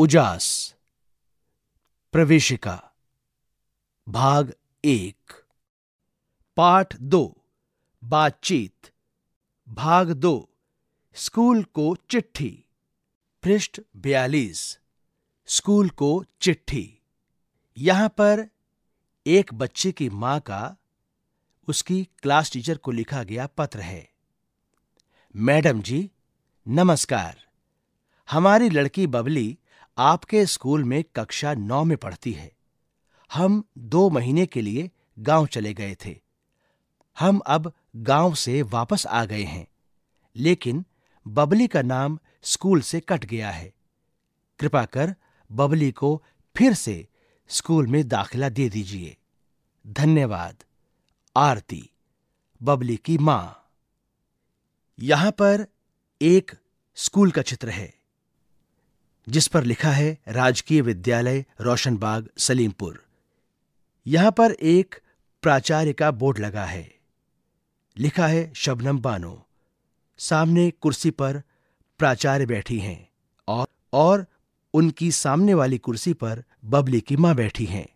उजास प्रवेशिका भाग एक पाठ दो बातचीत भाग दो स्कूल को चिट्ठी पृष्ठ बयालीस स्कूल को चिट्ठी यहां पर एक बच्चे की मां का उसकी क्लास टीचर को लिखा गया पत्र है मैडम जी नमस्कार हमारी लड़की बबली आपके स्कूल में कक्षा नौ में पढ़ती है हम दो महीने के लिए गांव चले गए थे हम अब गांव से वापस आ गए हैं लेकिन बबली का नाम स्कूल से कट गया है कृपा कर बबली को फिर से स्कूल में दाखिला दे दीजिए धन्यवाद आरती बबली की मां यहां पर एक स्कूल का चित्र है जिस पर लिखा है राजकीय विद्यालय रोशनबाग सलीमपुर यहां पर एक प्राचार्य का बोर्ड लगा है लिखा है शबनम बानो सामने कुर्सी पर प्राचार्य बैठी हैं और और उनकी सामने वाली कुर्सी पर बबली की मां बैठी हैं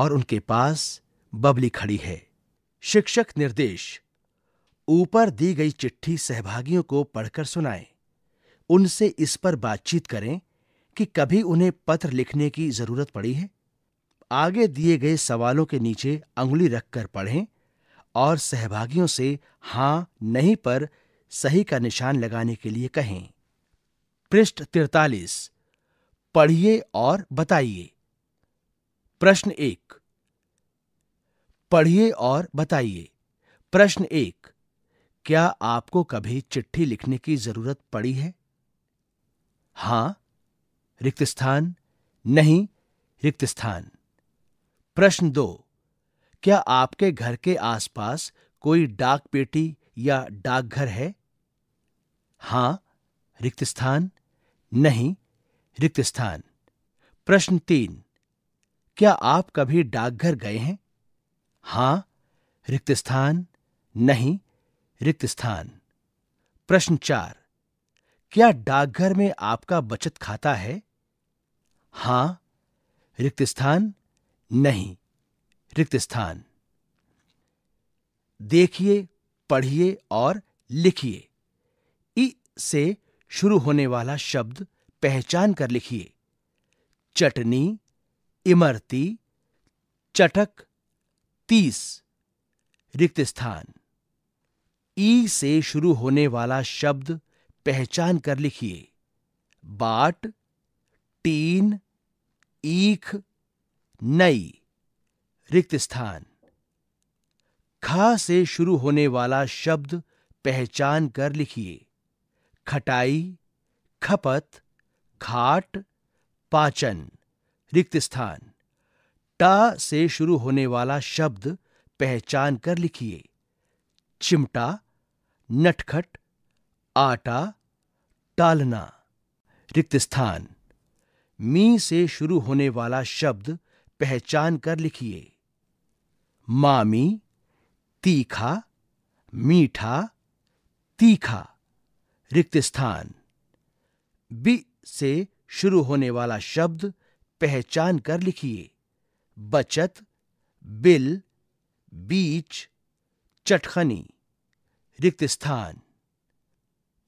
और उनके पास बबली खड़ी है शिक्षक निर्देश ऊपर दी गई चिट्ठी सहभागियों को पढ़कर सुनाएं उनसे इस पर बातचीत करें कि कभी उन्हें पत्र लिखने की जरूरत पड़ी है आगे दिए गए सवालों के नीचे अंगुली रखकर पढ़ें और सहभागियों से हां नहीं पर सही का निशान लगाने के लिए कहें पृष्ठ तिरतालीस पढ़िए और बताइए प्रश्न एक पढ़िए और बताइए प्रश्न एक क्या आपको कभी चिट्ठी लिखने की जरूरत पड़ी है हां रिक्त स्थान नहीं रिक्त स्थान प्रश्न दो क्या आपके घर के आसपास कोई डाक पेटी या डाकघर है हां रिक्त स्थान नहीं रिक्त स्थान प्रश्न तीन क्या आप कभी डाकघर गए हैं हां रिक्त स्थान नहीं रिक्त स्थान प्रश्न चार क्या डाकघर में आपका बचत खाता है हां रिक्त स्थान नहीं रिक्त स्थान देखिए पढ़िए और लिखिए ई से शुरू होने वाला शब्द पहचान कर लिखिए चटनी इमरती चटक तीस रिक्त स्थान ई से शुरू होने वाला शब्द पहचान कर लिखिए बाट टीन ईख नई रिक्त स्थान खा से शुरू होने वाला शब्द पहचान कर लिखिए खटाई खपत खाट पाचन रिक्त स्थान टा से शुरू होने वाला शब्द पहचान कर लिखिए चिमटा नटखट आटा टालना रिक्त स्थान मी से शुरू होने वाला शब्द पहचान कर लिखिए मामी तीखा मीठा तीखा रिक्त स्थान बी से शुरू होने वाला शब्द पहचान कर लिखिए बचत बिल बीच चटखनी रिक्त स्थान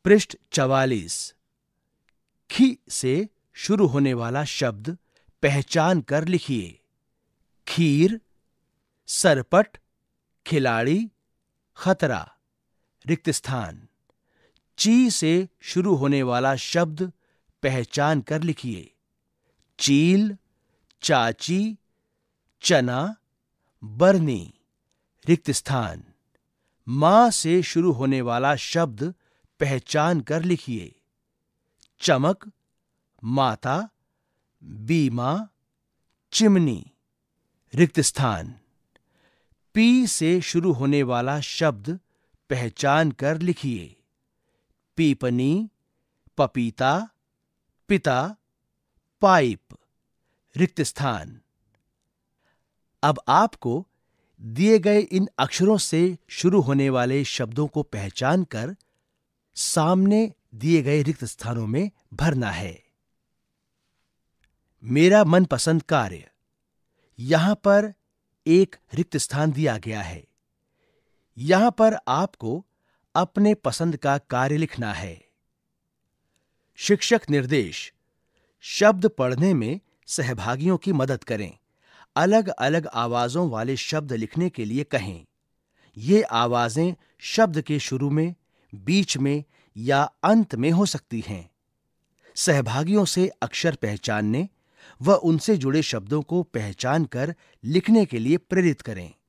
पृष्ठ चवालीस खी से शुरू होने वाला शब्द पहचान कर लिखिए खीर सरपट खिलाड़ी खतरा रिक्त स्थान ची से शुरू होने वाला शब्द पहचान कर लिखिए चील चाची चना बरनी रिक्त स्थान मां से शुरू होने वाला शब्द पहचान कर लिखिए चमक माता बीमा चिमनी रिक्त स्थान पी से शुरू होने वाला शब्द पहचान कर लिखिए पीपनी पपीता पिता पाइप रिक्त स्थान अब आपको दिए गए इन अक्षरों से शुरू होने वाले शब्दों को पहचान कर सामने दिए गए रिक्त स्थानों में भरना है मेरा मनपसंद कार्य यहां पर एक रिक्त स्थान दिया गया है यहां पर आपको अपने पसंद का कार्य लिखना है शिक्षक निर्देश शब्द पढ़ने में सहभागियों की मदद करें अलग अलग आवाजों वाले शब्द लिखने के लिए कहें ये आवाजें शब्द के शुरू में बीच में या अंत में हो सकती हैं सहभागियों से अक्षर पहचानने व उनसे जुड़े शब्दों को पहचान कर लिखने के लिए प्रेरित करें